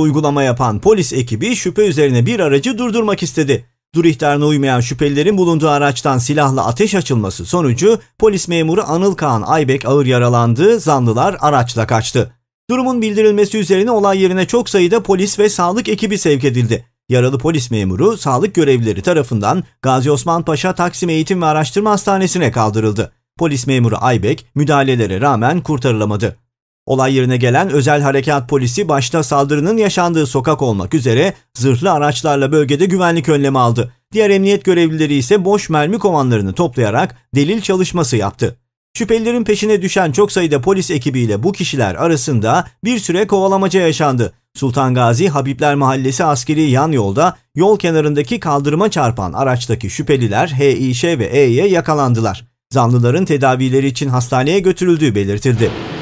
uygulama yapan polis ekibi şüphe üzerine bir aracı durdurmak istedi. Dur ihtarına uymayan şüphelilerin bulunduğu araçtan silahla ateş açılması sonucu polis memuru Anıl Kağan Aybek ağır yaralandı, zanlılar araçla kaçtı. Durumun bildirilmesi üzerine olay yerine çok sayıda polis ve sağlık ekibi sevk edildi. Yaralı polis memuru sağlık görevlileri tarafından Gazi Osman Paşa Taksim Eğitim ve Araştırma Hastanesi'ne kaldırıldı. Polis memuru Aybek müdahalelere rağmen kurtarılamadı. Olay yerine gelen özel harekat polisi başta saldırının yaşandığı sokak olmak üzere zırhlı araçlarla bölgede güvenlik önlemi aldı. Diğer emniyet görevlileri ise boş mermi kovanlarını toplayarak delil çalışması yaptı. Şüphelilerin peşine düşen çok sayıda polis ekibiyle bu kişiler arasında bir süre kovalamaca yaşandı. Sultan Gazi Habibler Mahallesi askeri yan yolda yol kenarındaki kaldırıma çarpan araçtaki şüpheliler HİŞ ve E'ye yakalandılar. Zanlıların tedavileri için hastaneye götürüldüğü belirtildi.